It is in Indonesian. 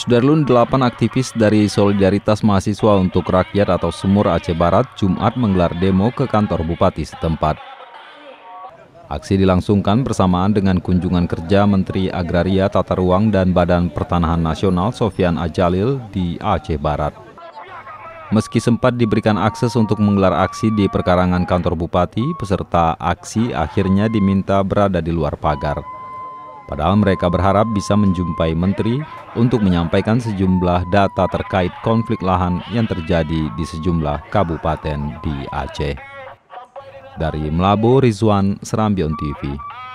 Sudarlun, delapan aktivis dari Solidaritas Mahasiswa untuk Rakyat atau Sumur Aceh Barat Jumat menggelar demo ke kantor bupati setempat. Aksi dilangsungkan bersamaan dengan kunjungan kerja Menteri Agraria Tata Ruang dan Badan Pertanahan Nasional Sofian Ajalil di Aceh Barat. Meski sempat diberikan akses untuk menggelar aksi di perkarangan kantor bupati, peserta aksi akhirnya diminta berada di luar pagar. Padahal mereka berharap bisa menjumpai menteri untuk menyampaikan sejumlah data terkait konflik lahan yang terjadi di sejumlah kabupaten di Aceh. Dari Melabo, Rizwan, Serambion TV.